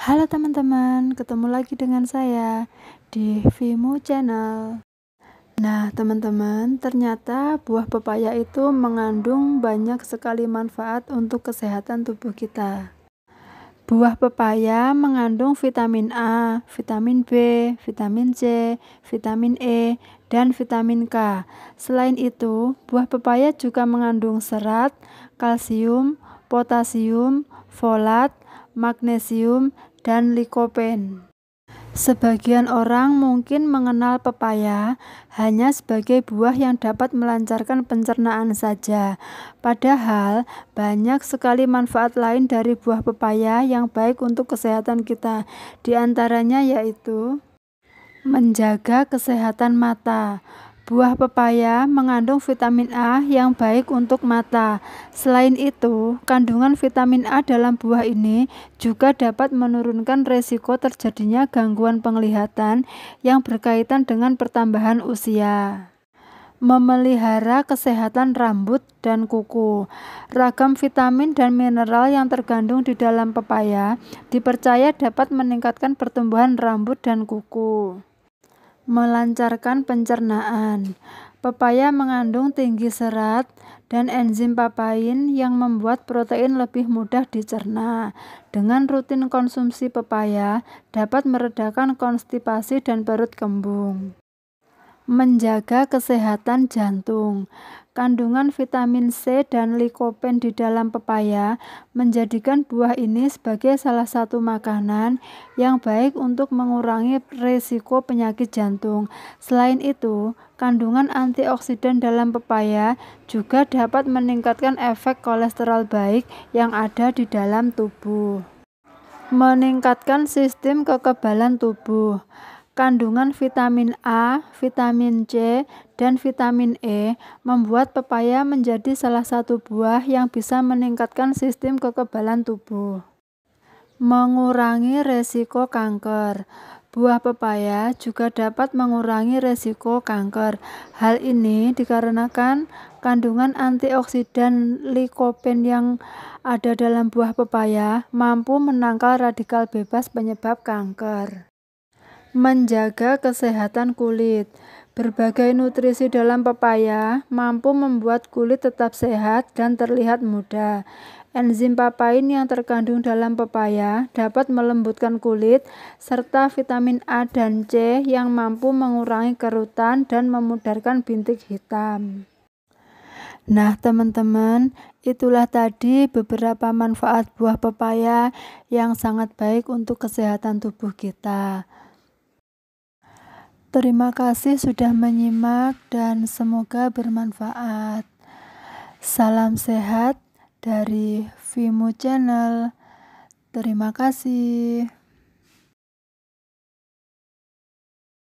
Halo teman-teman, ketemu lagi dengan saya di Vimo Channel. Nah, teman-teman, ternyata buah pepaya itu mengandung banyak sekali manfaat untuk kesehatan tubuh kita. Buah pepaya mengandung vitamin A, vitamin B, vitamin C, vitamin E, dan vitamin K. Selain itu, buah pepaya juga mengandung serat, kalsium, potasium, folat, magnesium, dan likopen. Sebagian orang mungkin mengenal pepaya hanya sebagai buah yang dapat melancarkan pencernaan saja. Padahal, banyak sekali manfaat lain dari buah pepaya yang baik untuk kesehatan kita. Di antaranya yaitu menjaga kesehatan mata. Buah pepaya mengandung vitamin A yang baik untuk mata. Selain itu, kandungan vitamin A dalam buah ini juga dapat menurunkan resiko terjadinya gangguan penglihatan yang berkaitan dengan pertambahan usia. Memelihara kesehatan rambut dan kuku. Ragam vitamin dan mineral yang tergandung di dalam pepaya dipercaya dapat meningkatkan pertumbuhan rambut dan kuku melancarkan pencernaan. Pepaya mengandung tinggi serat dan enzim papain yang membuat protein lebih mudah dicerna. Dengan rutin konsumsi pepaya dapat meredakan konstipasi dan perut kembung menjaga kesehatan jantung. Kandungan vitamin C dan likopen di dalam pepaya menjadikan buah ini sebagai salah satu makanan yang baik untuk mengurangi risiko penyakit jantung. Selain itu, kandungan antioksidan dalam pepaya juga dapat meningkatkan efek kolesterol baik yang ada di dalam tubuh meningkatkan sistem kekebalan tubuh. Kandungan vitamin A, vitamin C, dan vitamin E membuat pepaya menjadi salah satu buah yang bisa meningkatkan sistem kekebalan tubuh. Mengurangi resiko kanker. Buah pepaya juga dapat mengurangi resiko kanker. Hal ini dikarenakan kandungan antioksidan likopen yang ada dalam buah pepaya mampu menangkal radikal bebas penyebab kanker. Menjaga kesehatan kulit. Berbagai nutrisi dalam pepaya mampu membuat kulit tetap sehat dan terlihat muda. Enzim papain yang terkandung dalam pepaya dapat melembutkan kulit, serta vitamin A dan C yang mampu mengurangi kerutan dan memudarkan bintik hitam. Nah, teman-teman, itulah tadi beberapa manfaat buah pepaya yang sangat baik untuk kesehatan tubuh kita. Terima kasih sudah menyimak dan semoga bermanfaat. Salam sehat dari Vimo Channel. Terima kasih.